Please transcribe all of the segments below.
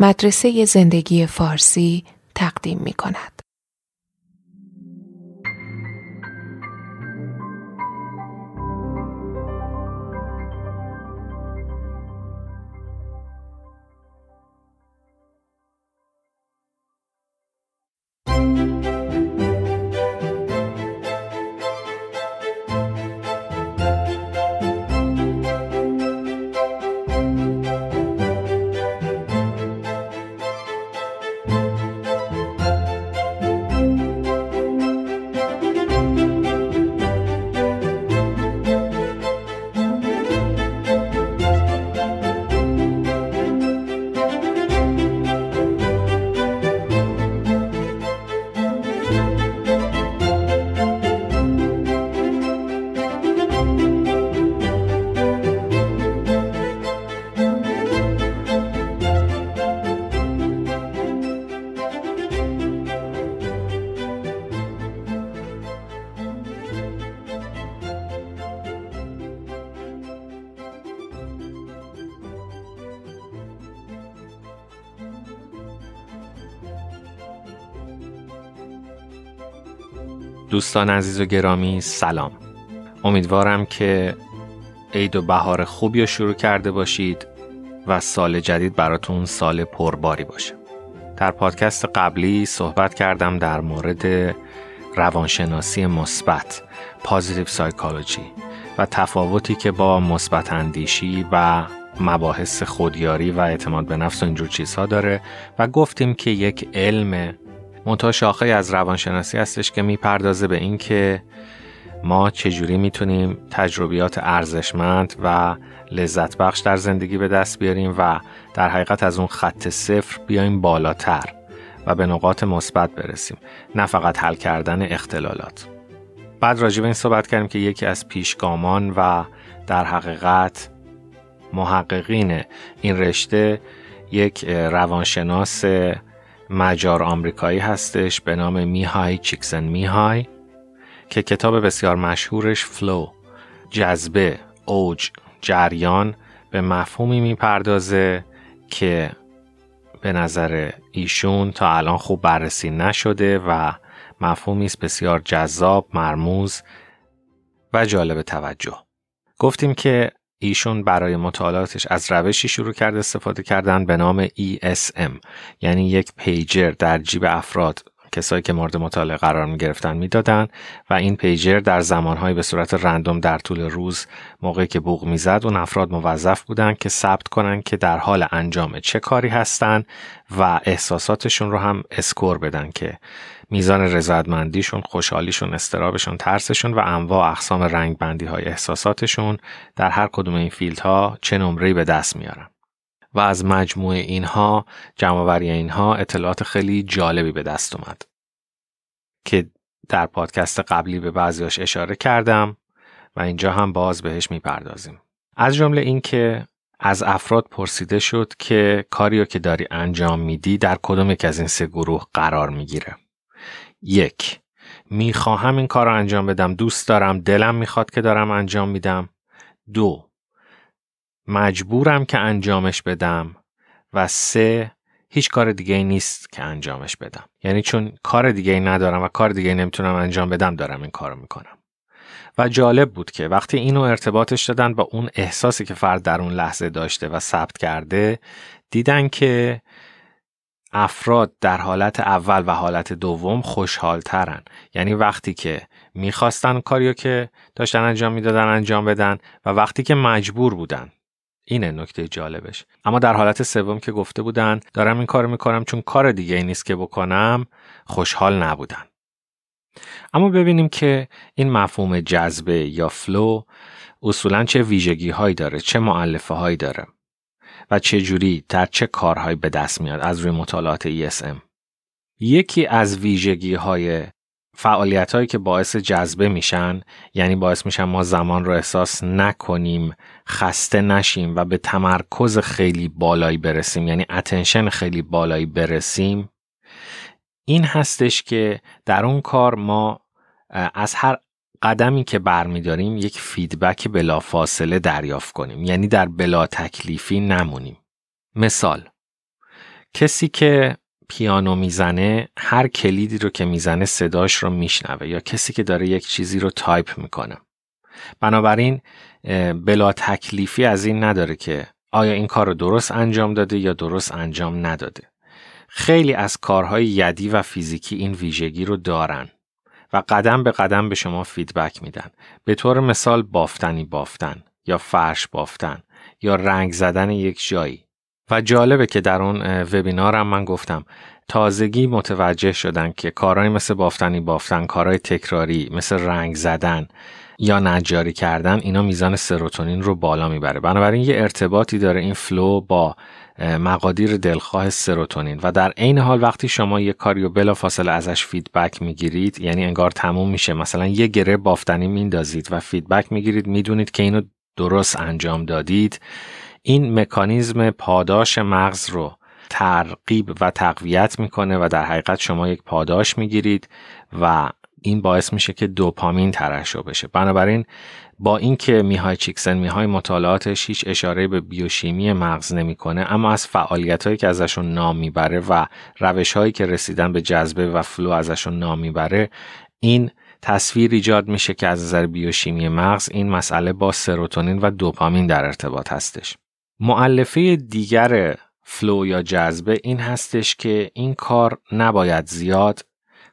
مدرسه زندگی فارسی تقدیم می کند. دوستان عزیز و گرامی سلام امیدوارم که عید و بهار خوبی رو شروع کرده باشید و سال جدید براتون سال پرباری باشه در پادکست قبلی صحبت کردم در مورد روانشناسی مثبت پازیتیو سایکولوژی و تفاوتی که با مثبت اندیشی و مباحث خودیاری و اعتماد به نفس و اینجور چیزها داره و گفتیم که یک علم منتها شاخه از روانشناسی هستش که میپردازه به اینکه ما چجوری میتونیم تجربیات ارزشمند و لذت بخش در زندگی به دست بیاریم و در حقیقت از اون خط صفر بیایم بالاتر و به نقاط مثبت برسیم نه فقط حل کردن اختلالات بعد راجع به این صحبت کردیم که یکی از پیشگامان و در حقیقت محققین این رشته یک روانشناس مجار آمریکایی هستش به نام میهای چیکسن میهای که کتاب بسیار مشهورش فلو جذبه اوج جریان به مفهومی میپردازه که به نظر ایشون تا الان خوب بررسی نشده و مفهومی است بسیار جذاب مرموز و جالب توجه گفتیم که ایشون برای مطالعاتش از روشی شروع کرد استفاده کردن به نام ESM یعنی یک پیجر در جیب افراد کسایی که مورد مطالعه قرار می گرفتن دادن و این پیجر در زمانهایی به صورت رندوم در طول روز موقعی که بوغ میزد اون افراد موظف بودن که ثبت کنن که در حال انجام چه کاری هستن و احساساتشون رو هم اسکور بدن که میزان رضایتمندیشون، خوشحالیشون، استرابشون، ترسشون و انواع اقسام رنگ بندی های احساساتشون در هر کدوم این فیلدها چه نمره‌ای به دست میارن. و از مجموع اینها، جمعآوری اینها اطلاعات خیلی جالبی به دست اومد. که در پادکست قبلی به بعضیاش اشاره کردم و اینجا هم باز بهش میپردازیم. از جمله این که از افراد پرسیده شد که کاریو که داری انجام میدی در کدوم یک از این سه گروه قرار میگیره یک میخواهم این کار رو انجام بدم دوست دارم دلم میخواد که دارم انجام میدم دو مجبورم که انجامش بدم و سه هیچ کار دیگه ای نیست که انجامش بدم یعنی چون کار دیگه ای ندارم و کار دیگه نمیتونم انجام بدم دارم این کارو میکنم و جالب بود که وقتی اینو ارتباطش دادن با اون احساسی که فرد در اون لحظه داشته و ثبت کرده دیدن که افراد در حالت اول و حالت دوم خوشحال ترن یعنی وقتی که میخواستن کاریو که داشتن انجام میدادن انجام بدن و وقتی که مجبور بودن اینه نکته جالبش اما در حالت سوم که گفته بودن دارم این کار میکنم چون کار دیگه نیست که بکنم خوشحال نبودن اما ببینیم که این مفهوم جذبه یا فلو اصولا چه ویژگی هایی داره چه معلفه هایی داره و جوری در چه کارهایی به دست میاد از روی مطالعات ESM یکی از ویژگی های فعالیت هایی که باعث جذبه میشن یعنی باعث میشن ما زمان رو احساس نکنیم خسته نشیم و به تمرکز خیلی بالایی برسیم یعنی اتنشن خیلی بالایی برسیم این هستش که در اون کار ما از هر قدمی که برمیداریم یک فیدبک بلافاصله دریافت کنیم یعنی در بلا تکلیفی نمونیم مثال کسی که پیانو میزنه هر کلیدی رو که میزنه صداش رو میشنوه یا کسی که داره یک چیزی رو تایپ میکنه بنابراین بلا تکلیفی از این نداره که آیا این کار رو درست انجام داده یا درست انجام نداده خیلی از کارهای یدی و فیزیکی این ویژگی رو دارن و قدم به قدم به شما فیدبک میدن. به طور مثال بافتنی بافتن یا فرش بافتن یا رنگ زدن یک جایی. و جالبه که در اون وبینارم من گفتم تازگی متوجه شدن که کارهای مثل بافتنی بافتن، کارهای تکراری مثل رنگ زدن یا نجاری کردن اینا میزان سروتونین رو بالا میبره. بنابراین یه ارتباطی داره این فلو با مقادیر دلخواه سروتونین و در عین حال وقتی شما یه کاریو بلا فاصله ازش فیدبک میگیرید یعنی انگار تموم میشه مثلا یه گره بافتنی میندازید و فیدبک میگیرید میدونید که اینو درست انجام دادید این مکانیزم پاداش مغز رو ترقیب و تقویت میکنه و در حقیقت شما یک پاداش میگیرید و این باعث میشه که دوپامین ترشح بشه بنابراین با اینکه میهای چیکسن میهای مطالعاتش هیچ اشاره به بیوشیمی مغز نمیکنه اما از هایی که ازشون نام میبره و روشهایی که رسیدن به جذبه و فلو ازشون نام میبره این تصویر ایجاد میشه که از نظر بیوشیمی مغز این مسئله با سروتونین و دوپامین در ارتباط هستش معلفه دیگر فلو یا جذبه این هستش که این کار نباید زیاد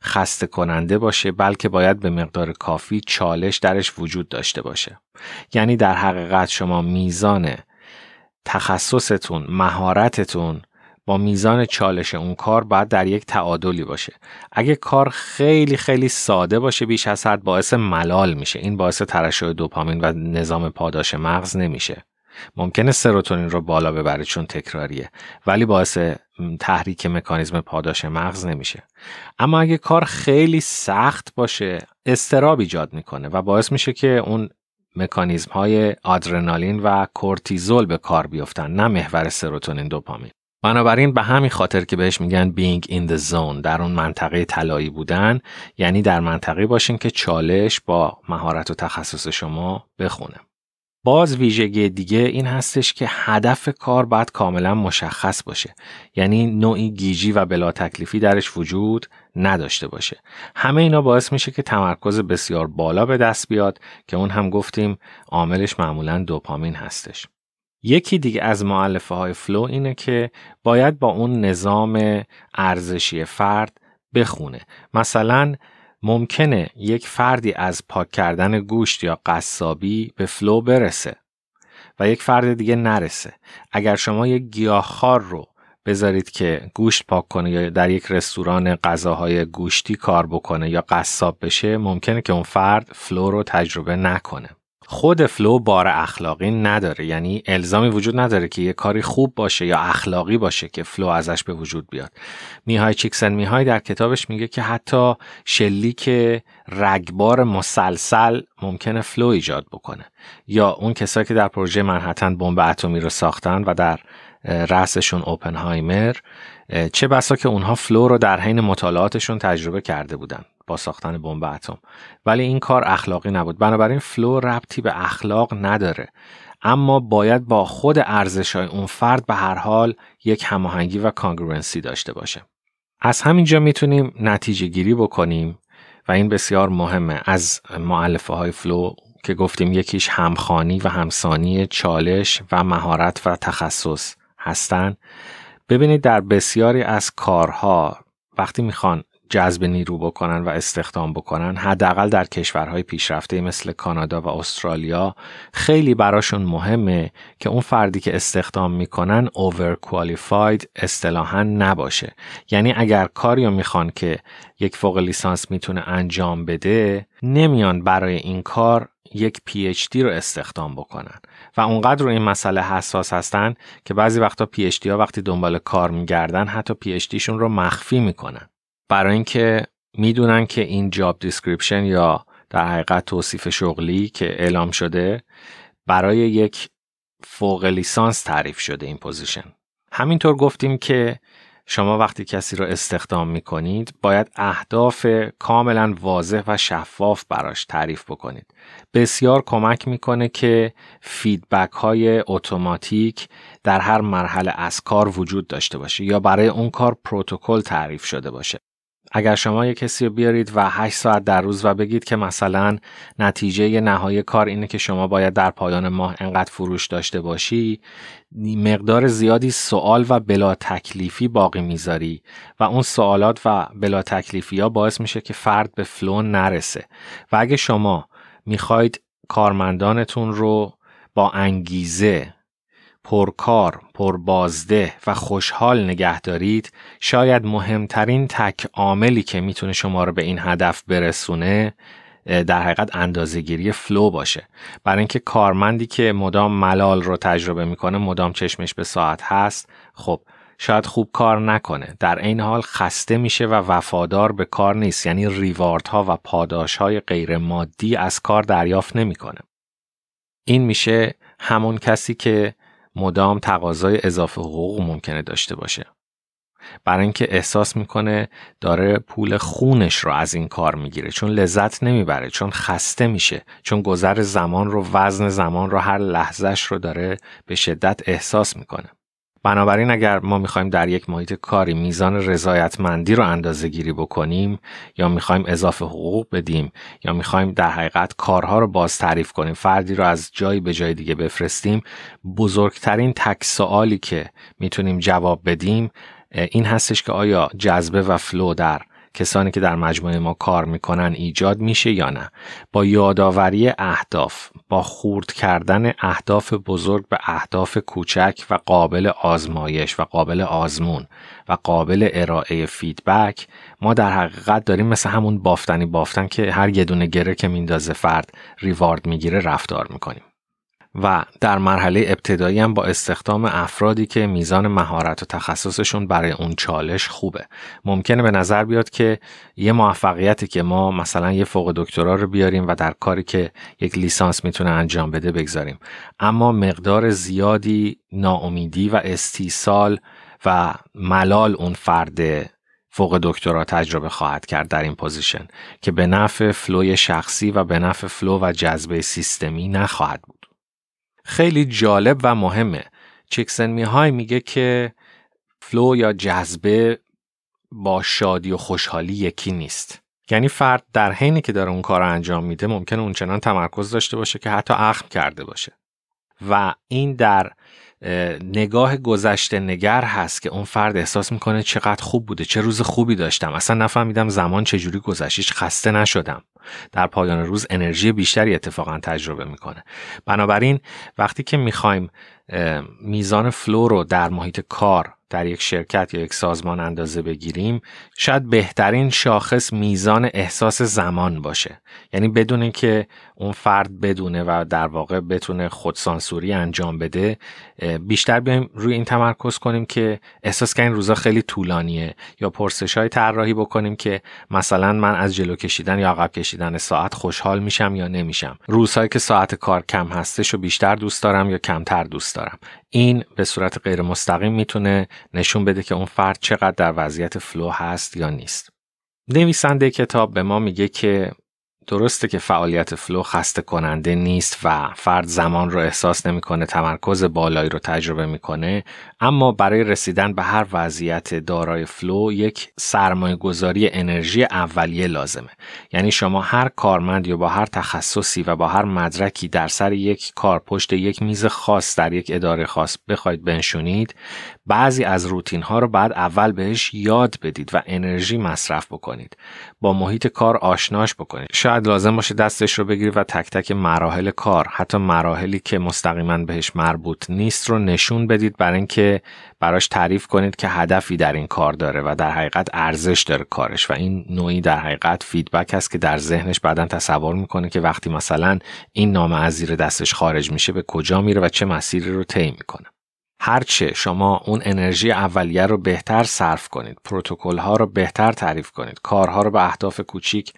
خسته کننده باشه بلکه باید به مقدار کافی چالش درش وجود داشته باشه یعنی در حقیقت شما میزان تخصصتون مهارتتون با میزان چالش اون کار باید در یک تعادلی باشه اگه کار خیلی خیلی ساده باشه بیش از حد باعث ملال میشه این باعث ترشح دوپامین و نظام پاداش مغز نمیشه ممکنه سروتونین رو بالا ببره چون تکراریه ولی باعث تحریک مکانیزم پاداش مغز نمیشه اما اگه کار خیلی سخت باشه استراب ایجاد میکنه و باعث میشه که اون مکانیزم های آدرنالین و کورتیزول به کار بیفتن نه محور سروتونین دوپامین بنابراین به همین خاطر که بهش میگن being این the zone در اون منطقه طلایی بودن یعنی در منطقه باشین که چالش با مهارت و تخصص شما بخونه باز ویژگی دیگه این هستش که هدف کار باید کاملا مشخص باشه یعنی نوعی گیجی و بلا تکلیفی درش وجود نداشته باشه همه اینا باعث میشه که تمرکز بسیار بالا به دست بیاد که اون هم گفتیم عاملش معمولا دوپامین هستش یکی دیگه از معلفه های فلو اینه که باید با اون نظام ارزشی فرد بخونه مثلا ممکنه یک فردی از پاک کردن گوشت یا قصابی به فلو برسه و یک فرد دیگه نرسه اگر شما یک گیاهخوار رو بذارید که گوشت پاک کنه یا در یک رستوران غذاهای گوشتی کار بکنه یا قصاب بشه ممکنه که اون فرد فلو رو تجربه نکنه خود فلو بار اخلاقی نداره یعنی الزامی وجود نداره که یه کاری خوب باشه یا اخلاقی باشه که فلو ازش به وجود بیاد میهای چیکسن میهای در کتابش میگه که حتی شلیک رگبار مسلسل ممکنه فلو ایجاد بکنه یا اون کسایی که در پروژه منحتن بمب اتمی رو ساختن و در رأسشون اوپنهایمر چه بسا که اونها فلو رو در حین مطالعاتشون تجربه کرده بودن با ساختن بمب اتم ولی این کار اخلاقی نبود بنابراین فلو ربطی به اخلاق نداره اما باید با خود ارزش های اون فرد به هر حال یک هماهنگی و کانگرنسی داشته باشه از همینجا میتونیم نتیجه گیری بکنیم و این بسیار مهمه از معلفه های فلو که گفتیم یکیش همخانی و همسانی چالش و مهارت و تخصص هستند ببینید در بسیاری از کارها وقتی میخوان جذب نیرو بکنن و استخدام بکنن حداقل در کشورهای پیشرفته مثل کانادا و استرالیا خیلی براشون مهمه که اون فردی که استخدام میکنن اوور کوالیفاید اصطلاحا نباشه یعنی اگر کاری رو میخوان که یک فوق لیسانس میتونه انجام بده نمیان برای این کار یک پی اچ دی رو استخدام بکنن و اونقدر رو این مسئله حساس هستن که بعضی وقتا پی اچ دی ها وقتی دنبال کار میگردن حتی پی اچ رو مخفی میکنن برای اینکه میدونن که این جاب دیسکریپشن یا در حقیقت توصیف شغلی که اعلام شده برای یک فوق لیسانس تعریف شده این پوزیشن همینطور گفتیم که شما وقتی کسی را استخدام می کنید باید اهداف کاملا واضح و شفاف براش تعریف بکنید. بسیار کمک میکنه که فیدبک های اتوماتیک در هر مرحله از کار وجود داشته باشه یا برای اون کار پروتکل تعریف شده باشه. اگر شما یه کسی رو بیارید و 8 ساعت در روز و بگید که مثلا نتیجه نهایی کار اینه که شما باید در پایان ماه انقدر فروش داشته باشی مقدار زیادی سوال و بلا تکلیفی باقی میذاری و اون سوالات و بلا تکلیفی ها باعث میشه که فرد به فلون نرسه و اگه شما میخواید کارمندانتون رو با انگیزه پرکار، پربازده و خوشحال نگه دارید شاید مهمترین تک عاملی که میتونه شما رو به این هدف برسونه در حقیقت اندازهگیری فلو باشه برای اینکه کارمندی که مدام ملال رو تجربه میکنه مدام چشمش به ساعت هست خب شاید خوب کار نکنه در این حال خسته میشه و وفادار به کار نیست یعنی ریواردها و های غیر مادی از کار دریافت نمیکنه این میشه همون کسی که مدام تقاضای اضافه حقوق ممکنه داشته باشه برای اینکه احساس میکنه داره پول خونش رو از این کار میگیره چون لذت نمیبره چون خسته میشه چون گذر زمان رو وزن زمان رو هر لحظهش رو داره به شدت احساس میکنه بنابراین اگر ما میخوایم در یک محیط کاری میزان رضایتمندی رو اندازه گیری بکنیم یا میخوایم اضافه حقوق بدیم یا میخوایم در حقیقت کارها رو باز تعریف کنیم فردی رو از جایی به جای دیگه بفرستیم بزرگترین تک سوالی که میتونیم جواب بدیم این هستش که آیا جذبه و فلو در کسانی که در مجموعه ما کار میکنن ایجاد میشه یا نه با یادآوری اهداف با خورد کردن اهداف بزرگ به اهداف کوچک و قابل آزمایش و قابل آزمون و قابل ارائه فیدبک ما در حقیقت داریم مثل همون بافتنی بافتن که هر یه دونه گره که میندازه فرد ریوارد میگیره رفتار میکنیم و در مرحله ابتدایی هم با استخدام افرادی که میزان مهارت و تخصصشون برای اون چالش خوبه ممکنه به نظر بیاد که یه موفقیتی که ما مثلا یه فوق دکترا رو بیاریم و در کاری که یک لیسانس میتونه انجام بده بگذاریم اما مقدار زیادی ناامیدی و استیصال و ملال اون فرد فوق دکترا تجربه خواهد کرد در این پوزیشن که به نفع فلوی شخصی و به نفع فلو و جذبه سیستمی نخواهد بود خیلی جالب و مهمه چکسن میهای میگه که فلو یا جذبه با شادی و خوشحالی یکی نیست یعنی فرد در حینی که داره اون کار رو انجام میده ممکن اونچنان تمرکز داشته باشه که حتی اخم کرده باشه و این در نگاه گذشته نگر هست که اون فرد احساس میکنه چقدر خوب بوده چه روز خوبی داشتم اصلا نفهمیدم زمان چجوری گذشتش خسته نشدم در پایان روز انرژی بیشتری اتفاقا تجربه میکنه بنابراین وقتی که میخوایم میزان فلو رو در محیط کار در یک شرکت یا یک سازمان اندازه بگیریم شاید بهترین شاخص میزان احساس زمان باشه یعنی بدون که اون فرد بدونه و در واقع بتونه خودسانسوری انجام بده بیشتر بیایم روی این تمرکز کنیم که احساس که این روزا خیلی طولانیه یا پرسش های طراحی بکنیم که مثلا من از جلو کشیدن یا عقب کشیدن ساعت خوشحال میشم یا نمیشم روزهایی که ساعت کار کم هستش و بیشتر دوست دارم یا کمتر دوست دارم این به صورت غیر مستقیم میتونه نشون بده که اون فرد چقدر در وضعیت فلو هست یا نیست. نویسنده کتاب به ما میگه که درسته که فعالیت فلو خسته کننده نیست و فرد زمان رو احساس نمیکنه تمرکز بالایی رو تجربه میکنه اما برای رسیدن به هر وضعیت دارای فلو یک سرمایه گذاری انرژی اولیه لازمه یعنی شما هر کارمند یا با هر تخصصی و با هر مدرکی در سر یک کار پشت یک میز خاص در یک اداره خاص بخواید بنشونید بعضی از روتین ها رو بعد اول بهش یاد بدید و انرژی مصرف بکنید با محیط کار آشناش بکنید شاید لازم باشه دستش رو بگیرید و تک تک مراحل کار حتی مراحلی که مستقیما بهش مربوط نیست رو نشون بدید برای اینکه براش تعریف کنید که هدفی در این کار داره و در حقیقت ارزش داره کارش و این نوعی در حقیقت فیدبک هست که در ذهنش بعدا تصور میکنه که وقتی مثلا این نامه از زیر دستش خارج میشه به کجا میره و چه مسیری رو طی میکنه هرچه شما اون انرژی اولیه رو بهتر صرف کنید پروتکل ها رو بهتر تعریف کنید کارها رو به اهداف کوچیک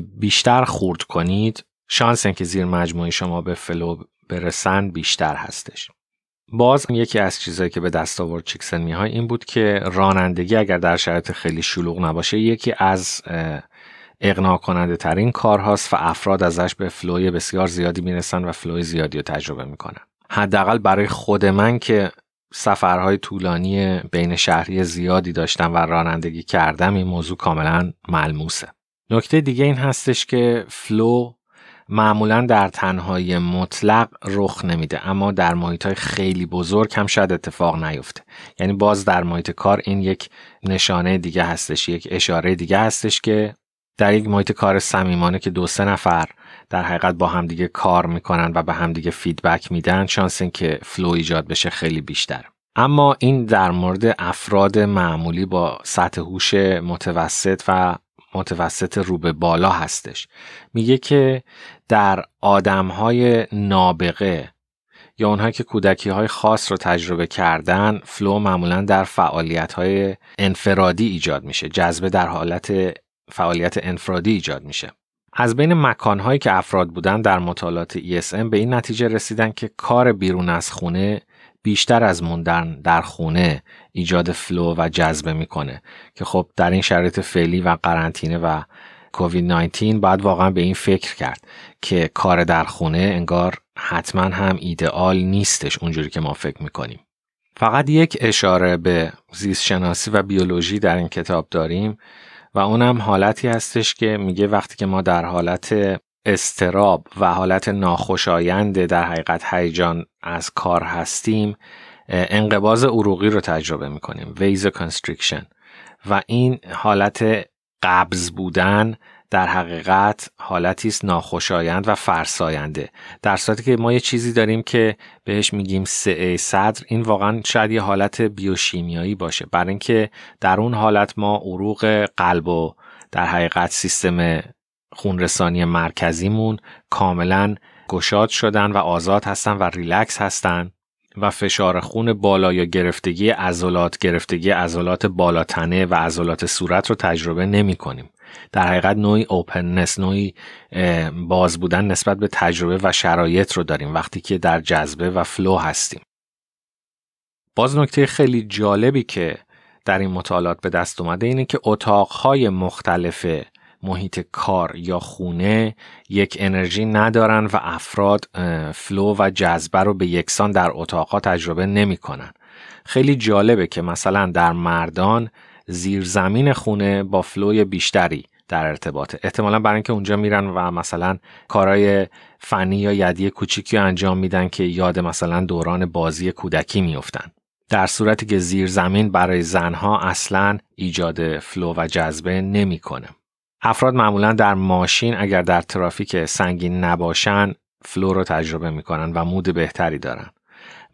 بیشتر خورد کنید شانس که زیر مجموعی شما به فلو برسند بیشتر هستش باز یکی از چیزهایی که به دست آورد چیکسن های این بود که رانندگی اگر در شرایط خیلی شلوغ نباشه یکی از اقناع کننده ترین کارهاست و افراد ازش به فلوی بسیار زیادی میرسن و فلوی زیادی رو تجربه میکنن حداقل برای خود من که سفرهای طولانی بین شهری زیادی داشتم و رانندگی کردم این موضوع کاملا ملموسه نکته دیگه این هستش که فلو معمولا در تنهایی مطلق رخ نمیده اما در محیط های خیلی بزرگ هم شاید اتفاق نیفته یعنی باز در محیط کار این یک نشانه دیگه هستش یک اشاره دیگه هستش که در یک محیط کار صمیمانه که دو سه نفر در حقیقت با همدیگه کار میکنن و به همدیگه فیدبک میدن شانس این که فلو ایجاد بشه خیلی بیشتر اما این در مورد افراد معمولی با سطح هوش متوسط و متوسط رو به بالا هستش میگه که در آدمهای نابغه یا اونهایی که کودکی های خاص رو تجربه کردن فلو معمولا در فعالیت های انفرادی ایجاد میشه جذبه در حالت فعالیت انفرادی ایجاد میشه از بین مکانهایی که افراد بودن در مطالعات ESM به این نتیجه رسیدن که کار بیرون از خونه بیشتر از موندن در خونه ایجاد فلو و جذبه میکنه که خب در این شرایط فعلی و قرنطینه و کووید 19 باید واقعا به این فکر کرد که کار در خونه انگار حتما هم ایدئال نیستش اونجوری که ما فکر میکنیم فقط یک اشاره به زیست شناسی و بیولوژی در این کتاب داریم و اونم حالتی هستش که میگه وقتی که ما در حالت استراب و حالت ناخوشایند در حقیقت هیجان از کار هستیم انقباز عروقی رو تجربه میکنیم ویز کنستریکشن و این حالت قبض بودن در حقیقت حالتی است ناخوشایند و فرساینده در صورتی که ما یه چیزی داریم که بهش میگیم سعه صدر این واقعا شاید یه حالت بیوشیمیایی باشه برای اینکه در اون حالت ما عروق قلب و در حقیقت سیستم خونرسانی مرکزیمون کاملا گشاد شدن و آزاد هستن و ریلکس هستن و فشار خون بالا یا گرفتگی عضلات گرفتگی عضلات بالاتنه و عضلات صورت رو تجربه نمی کنیم. در حقیقت نوعی اوپننس نوعی باز بودن نسبت به تجربه و شرایط رو داریم وقتی که در جذبه و فلو هستیم باز نکته خیلی جالبی که در این مطالعات به دست اومده اینه که اتاقهای مختلف محیط کار یا خونه یک انرژی ندارن و افراد فلو و جذبه رو به یکسان در اتاقها تجربه کنن. خیلی جالبه که مثلا در مردان زیرزمین خونه با فلوی بیشتری در ارتباطه احتمالا برای اینکه اونجا میرن و مثلا کارهای فنی یا یدی کوچیکی انجام میدن که یاد مثلا دوران بازی کودکی میفتن در صورتی که زیر زمین برای زنها اصلا ایجاد فلو و جذبه نمیکنه. افراد معمولا در ماشین اگر در ترافیک سنگین نباشن فلو رو تجربه میکنن و مود بهتری دارن.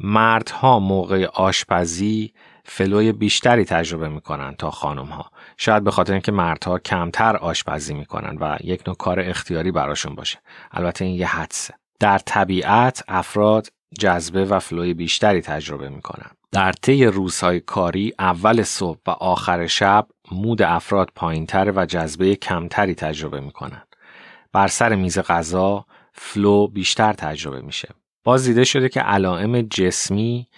مردها موقع آشپزی فلوی بیشتری تجربه میکنن تا خانم ها شاید به خاطر اینکه مردها کمتر آشپزی میکنن و یک نوع کار اختیاری براشون باشه البته این یه حدسه در طبیعت افراد جذبه و فلوی بیشتری تجربه میکنن در طی روزهای کاری اول صبح و آخر شب مود افراد پایینتر و جذبه کمتری تجربه میکنن بر سر میز غذا فلو بیشتر تجربه میشه باز دیده شده که علائم جسمی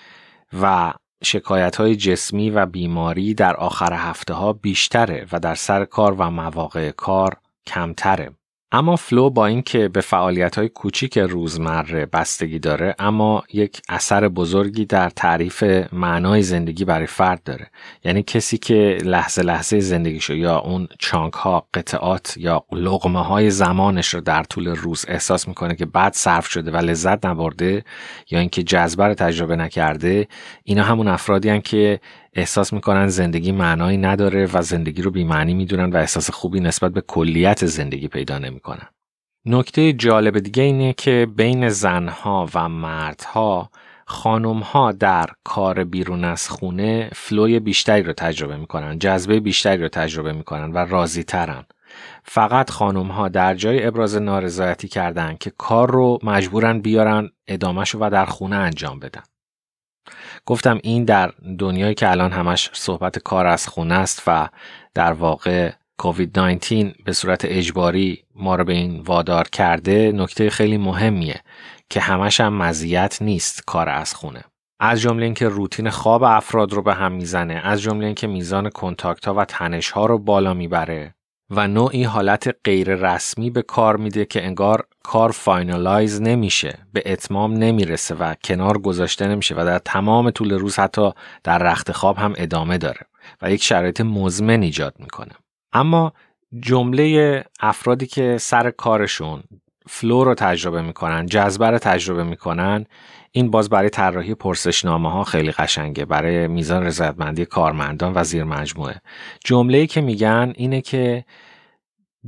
و شکایت های جسمی و بیماری در آخر هفته ها بیشتره و در سر کار و مواقع کار کمتره. اما فلو با اینکه به فعالیت های کوچیک روزمره بستگی داره اما یک اثر بزرگی در تعریف معنای زندگی برای فرد داره یعنی کسی که لحظه لحظه زندگیشو یا اون چانک ها قطعات یا لغمه های زمانش رو در طول روز احساس میکنه که بعد صرف شده و لذت نبرده یا اینکه جذبه رو تجربه نکرده اینا همون افرادی هن که احساس میکنن زندگی معنایی نداره و زندگی رو بیمعنی میدونن و احساس خوبی نسبت به کلیت زندگی پیدا نمیکنن. نکته جالب دیگه اینه که بین زنها و مردها خانمها در کار بیرون از خونه فلوی بیشتری رو تجربه میکنن جذبه بیشتری رو تجربه میکنن و راضی ترن فقط خانم ها در جای ابراز نارضایتی کردن که کار رو مجبورن بیارن ادامهشو و در خونه انجام بدن گفتم این در دنیایی که الان همش صحبت کار از خونه است و در واقع کووید 19 به صورت اجباری ما رو به این وادار کرده نکته خیلی مهمیه که همش هم مزیت نیست کار از خونه از جمله اینکه روتین خواب افراد رو به هم میزنه از جمله اینکه میزان کنتاکت ها و تنش ها رو بالا میبره و نوعی حالت غیر رسمی به کار میده که انگار کار فاینالایز نمیشه به اتمام نمیرسه و کنار گذاشته نمیشه و در تمام طول روز حتی در رخت خواب هم ادامه داره و یک شرایط مزمن ایجاد میکنه اما جمله افرادی که سر کارشون فلو رو تجربه میکنن جذبه رو تجربه میکنن این باز برای طراحی پرسشنامه ها خیلی قشنگه برای میزان رضایتمندی کارمندان و زیر مجموعه جمله که میگن اینه که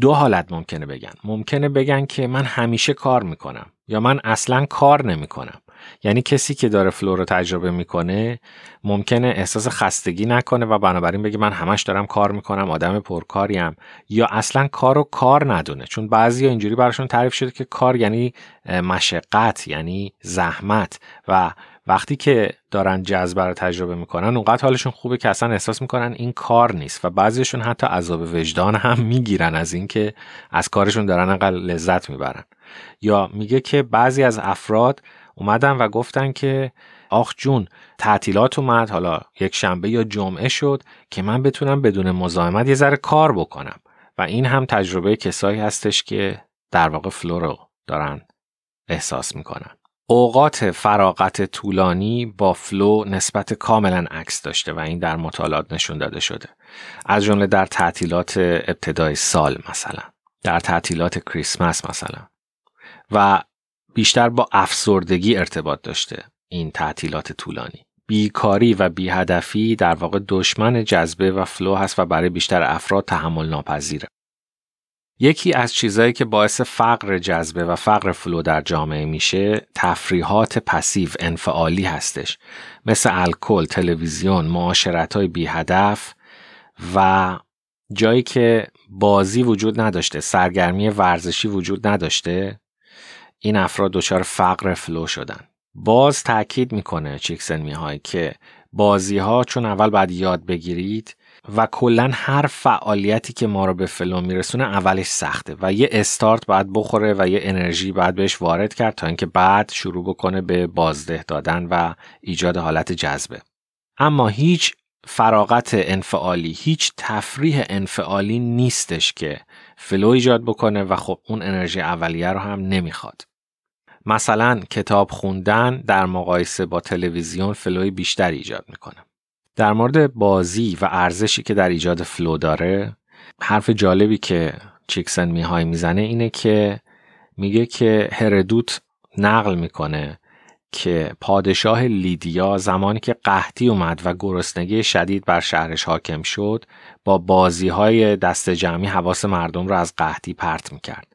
دو حالت ممکنه بگن ممکنه بگن که من همیشه کار میکنم یا من اصلا کار نمیکنم یعنی کسی که داره فلو رو تجربه میکنه ممکنه احساس خستگی نکنه و بنابراین بگه من همش دارم کار میکنم آدم پرکاریم یا اصلا کار رو کار ندونه چون بعضی اینجوری براشون تعریف شده که کار یعنی مشقت یعنی زحمت و وقتی که دارن جذبه رو تجربه میکنن اونقدر حالشون خوبه که اصلا احساس میکنن این کار نیست و بعضیشون حتی عذاب وجدان هم میگیرن از اینکه از کارشون دارن لذت میبرن یا میگه که بعضی از افراد اومدن و گفتن که آخ جون تعطیلات اومد حالا یک شنبه یا جمعه شد که من بتونم بدون مزاحمت یه ذره کار بکنم و این هم تجربه کسایی هستش که در واقع فلو رو دارن احساس میکنن اوقات فراغت طولانی با فلو نسبت کاملا عکس داشته و این در مطالعات نشون داده شده از جمله در تعطیلات ابتدای سال مثلا در تعطیلات کریسمس مثلا و بیشتر با افسردگی ارتباط داشته این تعطیلات طولانی بیکاری و بیهدفی در واقع دشمن جذبه و فلو هست و برای بیشتر افراد تحمل ناپذیره یکی از چیزهایی که باعث فقر جذبه و فقر فلو در جامعه میشه تفریحات پسیو انفعالی هستش مثل الکل، تلویزیون، معاشرت های بی و جایی که بازی وجود نداشته، سرگرمی ورزشی وجود نداشته این افراد دچار فقر فلو شدن باز تاکید میکنه چیکسن میهای که بازی ها چون اول باید یاد بگیرید و کلا هر فعالیتی که ما رو به فلو میرسونه اولش سخته و یه استارت باید بخوره و یه انرژی باید بهش وارد کرد تا اینکه بعد شروع بکنه به بازده دادن و ایجاد حالت جذبه اما هیچ فراغت انفعالی هیچ تفریح انفعالی نیستش که فلو ایجاد بکنه و خب اون انرژی اولیه رو هم نمیخواد مثلا کتاب خوندن در مقایسه با تلویزیون فلوی بیشتر ایجاد میکنه در مورد بازی و ارزشی که در ایجاد فلو داره حرف جالبی که چیکسن میهای میزنه اینه که میگه که هردوت نقل میکنه که پادشاه لیدیا زمانی که قحطی اومد و گرسنگی شدید بر شهرش حاکم شد با بازی های دست جمعی حواس مردم را از قحطی پرت میکرد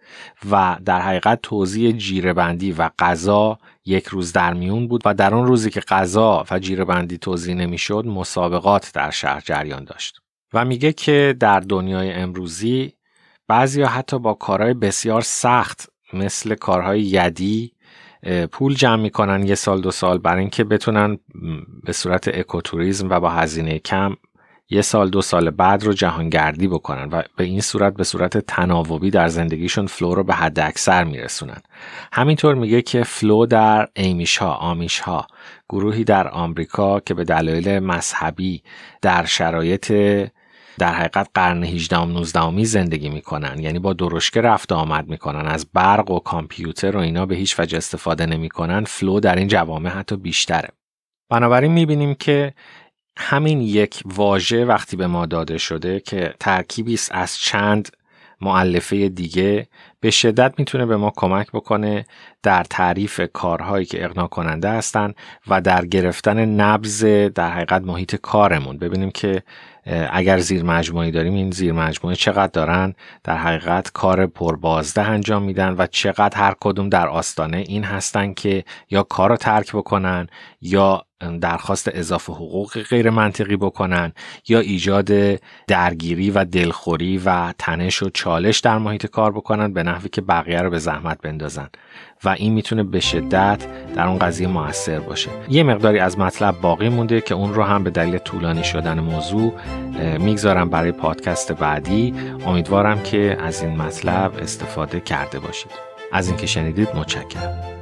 و در حقیقت توضیح جیربندی و غذا یک روز در میون بود و در آن روزی که غذا و جیرهبندی توضیح نمیشد مسابقات در شهر جریان داشت و میگه که در دنیای امروزی بعضی حتی با کارهای بسیار سخت مثل کارهای یدی پول جمع میکنن یه سال دو سال برای اینکه بتونن به صورت اکوتوریزم و با هزینه کم یه سال دو سال بعد رو جهانگردی بکنن و به این صورت به صورت تناوبی در زندگیشون فلو رو به حد اکثر میرسونن همینطور میگه که فلو در ایمیش ها آمیش ها گروهی در آمریکا که به دلایل مذهبی در شرایط در حقیقت قرن 18 و 19 زندگی میکنن یعنی با درشکه رفت آمد میکنن از برق و کامپیوتر و اینا به هیچ وجه استفاده نمیکنن فلو در این جوامع حتی بیشتره بنابراین میبینیم که همین یک واژه وقتی به ما داده شده که ترکیبی است از چند معلفه دیگه به شدت میتونه به ما کمک بکنه در تعریف کارهایی که اقنا کننده هستن و در گرفتن نبز در حقیقت محیط کارمون ببینیم که اگر زیر مجموعی داریم این زیر مجموعه چقدر دارن در حقیقت کار پربازده انجام میدن و چقدر هر کدوم در آستانه این هستن که یا کار رو ترک بکنن یا درخواست اضافه حقوق غیر منطقی بکنن یا ایجاد درگیری و دلخوری و تنش و چالش در محیط کار بکنن به نحوی که بقیه رو به زحمت بندازن و این میتونه به شدت در اون قضیه موثر باشه یه مقداری از مطلب باقی مونده که اون رو هم به دلیل طولانی شدن موضوع میگذارم برای پادکست بعدی امیدوارم که از این مطلب استفاده کرده باشید از اینکه شنیدید متشکرم